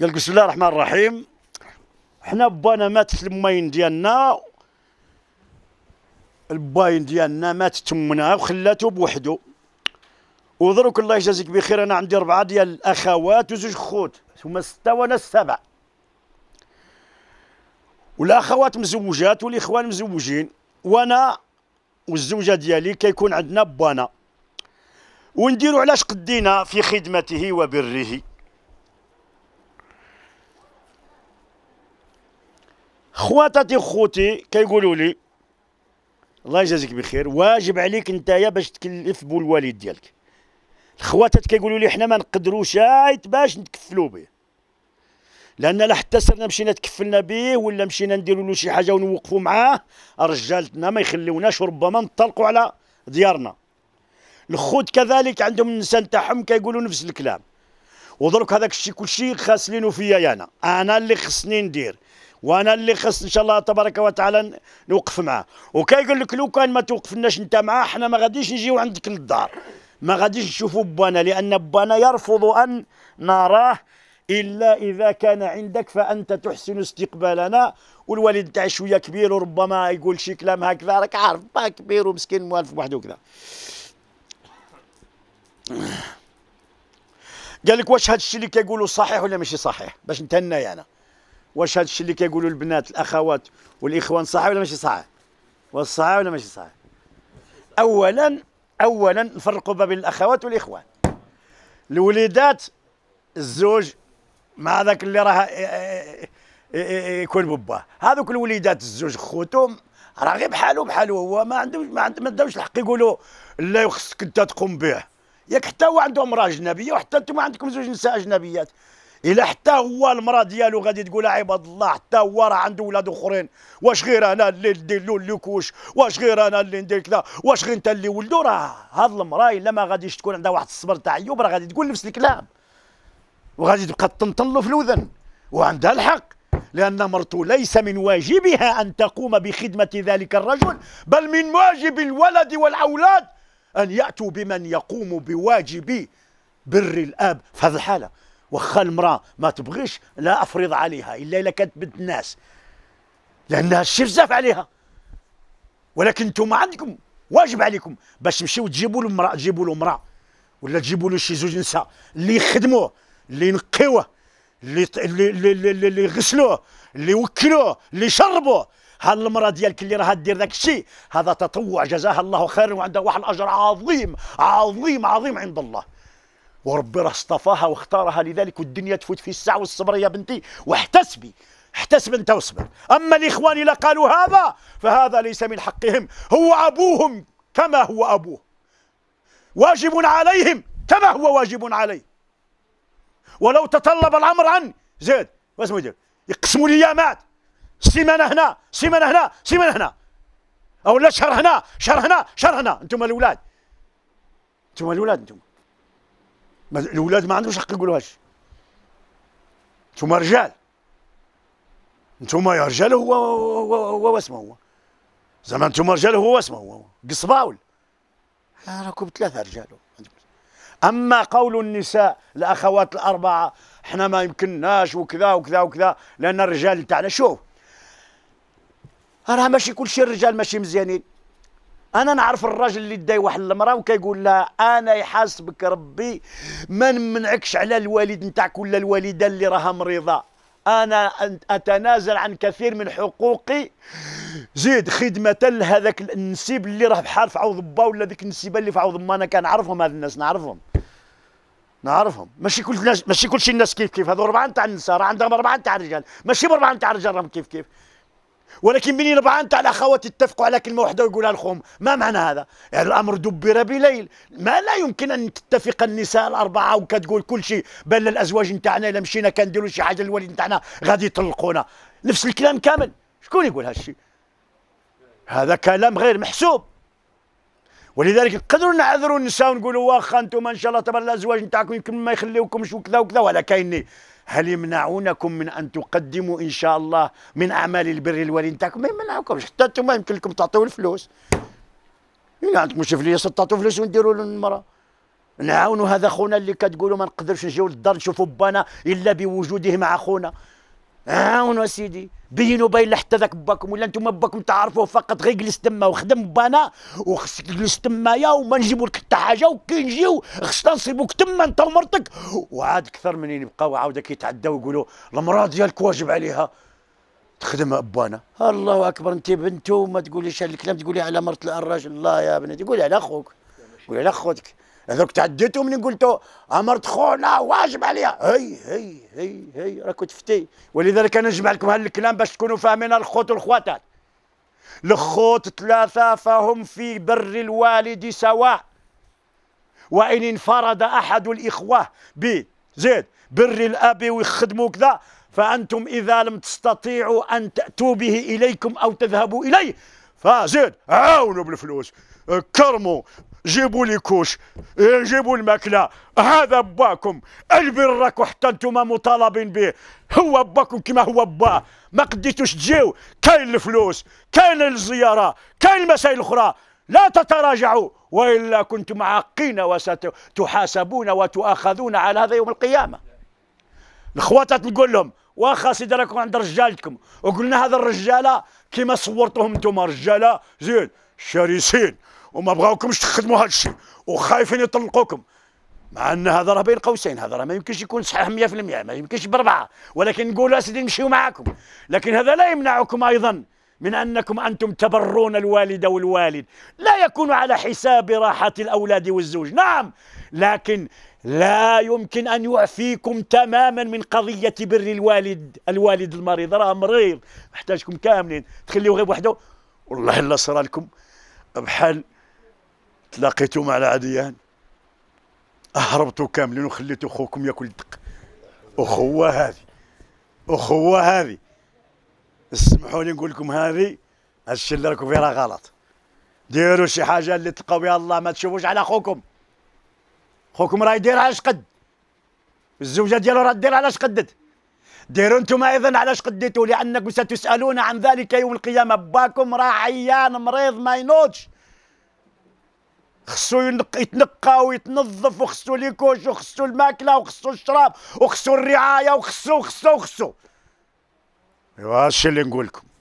قال بسم الله الرحمن الرحيم حنا بانا ماتت الماين ديالنا الباين ديالنا ماتت تمنا وخلاته بوحده ودروك الله يجازيك بخير انا عندي اربعه ديال الاخوات وزوج خوت هما سته وانا السبع والاخوات مزوجات والاخوان مزوجين وانا والزوجه ديالي كيكون عندنا بانا ونديروا علاش قدينا في خدمته وبره خواتاتي خوتي كيقولوا لي الله يجازيك بخير واجب عليك نتايا باش تكلف بالوالد ديالك الخواتات كيقولوا لي حنا ما نقدروش عايت باش نتكفلوا به لان لا حتى صرنا مشينا تكفلنا به ولا مشينا نديروا له شي حاجه ونوقفوا معاه رجالتنا ما يخليوناش وربما نطلقوا على ديارنا الخوت كذلك عندهم الانسان تاعهم كيقولوا نفس الكلام ودرك هذاك الشيء كلشي خاص فيا انا انا اللي خصني ندير وانا اللي خص ان شاء الله تبارك وتعالى نوقف معاه وكيقول لك لو كان ما توقفناش انت معاه حنا ما غاديش نجيو عندك للدار ما غاديش نشوفوا بانا لان بانا يرفض ان نراه الا اذا كان عندك فانت تحسن استقبالنا والوالد تاع شويه كبير وربما يقول شي كلام هكذا راك عارف با كبير ومسكين موالف بوحده وكذا قال لك واش هذا الشيء اللي كيقولوا صحيح ولا ماشي صحيح باش نتهنى انا يعني. واش هذا الشيء اللي كيقولوا البنات الاخوات والاخوان صح ولا ماشي صح واش صح ولا ماشي صح اولا اولا نفرقوا ما بين الاخوات والاخوان الوليدات الزوج مع ذاك اللي راه إيه، إيه، إيه، يكون بباه هذوك الوليدات الزوج خوتهم راه غير بحاله بحاله هو ما عندهم ما عندهمش الحق يقولوا لا خصك انت تقوم به ياك حتى هو عنده امراه اجنبيه وحتى انتم عندكم زوج نساء اجنبيات الا حتى هو المراه ديالو غادي تقول عباد الله حتى هو راه عنده ولاد اخرين واش غير انا اللي ندير له الكوش واش غير انا اللي ندير كذا واش غير انت اللي ولدو راه هاد المراه الا ما غاديش تكون عندها واحد الصبر تاع عيوب راه غادي تقول نفس الكلام وغادي تبقى تنطلو في الاذن وعندها الحق لأن مرته ليس من واجبها أن تقوم بخدمة ذلك الرجل بل من واجب الولد والأولاد أن يأتوا بمن يقوم بواجب بر الآب في هذه الحالة واخا المراه ما تبغيش لا افرض عليها الا الا كانت بنت الناس لانها بزاف عليها ولكن انتم عندكم واجب عليكم باش تمشيو تجيبوا له امراه تجيبوا له امراه ولا تجيبوا له شي زوج نساء اللي يخدموه اللي ينقيوه اللي اللي اللي, اللي يغسلوه اللي يوكلوه اللي يشربوه هالمرأة ديالك اللي راها دير ذاك الشيء هذا تطوع جزاها الله خيرا وعندها واحد الأجر عظيم عظيم عظيم عند الله وربنا اصطفاها واختارها لذلك والدنيا تفوت في الساعة والصبر يا بنتي واحتسبي احتسب انت واصبر اما الاخوان اللي قالوا هذا فهذا ليس من حقهم هو ابوهم كما هو ابوه واجب عليهم كما هو واجب عليه ولو تطلب الامر عن زيد واش يدير يقسموا لي مات سيمانه هنا سيمانه هنا سيمانه هنا او لا شهر هنا شهر هنا شهر هنا انتم الاولاد انتم الاولاد انتم الاولاد ما عندهمش حق يقولوا هادشي انتم رجال انتوما يا رجال هو هو هو واسمه هو زعما انتوما رجال هو واسمه هو قصباول راكم ثلاثه رجال اما قول النساء الاخوات الاربعه احنا ما يمكنناش وكذا وكذا وكذا لان الرجال تاعنا شوف راه ماشي كل شيء الرجال ماشي مزيانين انا نعرف الراجل اللي داي واحد المراه وكيقول لها انا يحاسبك ربي ما نمنعكش على الوالد نتاعك ولا الوالده اللي راها مريضه انا اتنازل عن كثير من حقوقي زيد خدمه لهذاك النسيب اللي راه بحال في عوض با ولا ذيك النسيبه اللي في عوض ما انا كنعرفهم هاد الناس نعرفهم نعرفهم ماشي كل الناس ماشي كلشي الناس كيف كيف هذو اربعه نتاع النساء راه عندهم اربعه نتاع الرجال ماشي بربعه نتاع الرجال راهم كيف كيف ولكن بين ربعة نتاع الاخوات أخوات يتفقوا على كلمة واحدة ويقولها لخوهم ما معنى هذا؟ يعني الأمر دبر بليل ما لا يمكن أن تتفق النساء الأربعة وكتقول كل شيء بل الأزواج نتاعنا إلا مشينا كنديروا شي حاجة للوالد نتاعنا غادي يطلقونا نفس الكلام كامل شكون يقول هالشيء؟ هذا كلام غير محسوب ولذلك نقدروا نعذروا النساء ونقولوا واخا انتم ان شاء الله تبارك الازواج نتاعكم يمكن ما يخليوكمش وكذا وكذا ولا كاين هل يمنعونكم من ان تقدموا ان شاء الله من اعمال البر الولي نتاعكم ما يمنعوكمش حتى انتم يمكن لكم تعطيو الفلوس الا عندكم شي فلوس تعطيو فلوس ونديروا للمراه نعاونوا هذا خونا اللي كتقولوا ما نقدرش نجيو للدار نشوفوا بانا الا بوجوده مع خونا عاونوا سيدي بينوا باين حتى ذاك باكم ولا انتم باكم تعرفوه فقط غير جلس تما وخدم بانا وخصك تجلس تمايا وما نجيبوا لك حتى حاجه وكي نجيو خصنا نصيبوك تما انت ومرتك وعاد اكثر من يبقاو عاود كيتعداو ويقولوا المراه ديالك واجب عليها تخدم ابانا الله اكبر انت بنتو ما تقوليش هذا الكلام تقولي على مرت الراجل الله يا بنتي قولي على اخوك ويا خوتك هذوك تعديتهم من قلتوا امرت خونا واجب عليها هي هي هي هي راكو تفتي ولذلك انا نجمع لكم هالكلام باش تكونوا فاهمين الخوت والخواتات الخوت ثلاثة فهم في بر الوالد سواء وإن انفرد أحد الإخوة ب زيد بر الأب ويخدموا كذا فأنتم إذا لم تستطيعوا أن تأتوا به إليكم أو تذهبوا إليه فزيد عاونوا بالفلوس كرموا جيبوا لي كوش إيه، جيبوا الماكله هذا باكم البرك وحتى انتم مطالبين به هو باكم كما هو باه ما قديتوش تجيو كاين الفلوس كاين الزياره كاين المسائل الاخرى لا تتراجعوا والا كنتم عاقين وستحاسبون وتؤاخذون على هذا يوم القيامه الخواتة تقول لهم واخا سيدي راكم عند رجالتكم وقلنا هذا الرجاله كما صورتهم انتم رجاله زيد شرسين وما بغاوكمش تخدموا هذا الشيء وخايفين يطلقوكم مع ان هذا راه بين قوسين هذا راه ما يمكنش يكون صحيح 100% ما يمكنش بربعه ولكن نقولوا اسيدي نمشيو معاكم لكن هذا لا يمنعكم ايضا من انكم انتم تبرون الوالد والوالد لا يكون على حساب راحه الاولاد والزوج نعم لكن لا يمكن ان يعفيكم تماما من قضيه بر الوالد الوالد المريض راه مريض محتاجكم كاملين تخليوه غير وحده والله الا صرا لكم بحال تلاقيتو مع العاديان هربتو كاملين وخليتو خوكم ياكل الدق اخوه هذه اخوه هذه اسمحوا لي نقول لكم هذه هادشي اللي راكم فيه راه غلط ديروا شي حاجه اللي تلقاو بها الله ما تشوفوش على خوكم خوكم راه يدير على شقد الزوجه ديالو راه دير على شقدت ديروا انتم ايضا علاش قديتوا لانكم ستسالون عن ذلك يوم القيامه باكم راه عيان مريض ما ينوضش خصو يتنقى ويتنظف وخصو ليكوش وخصو الماكله وخصو الشراب وخصو الرعايه وخصو وخصو وخصو ايوا هادشي اللي نقول لكم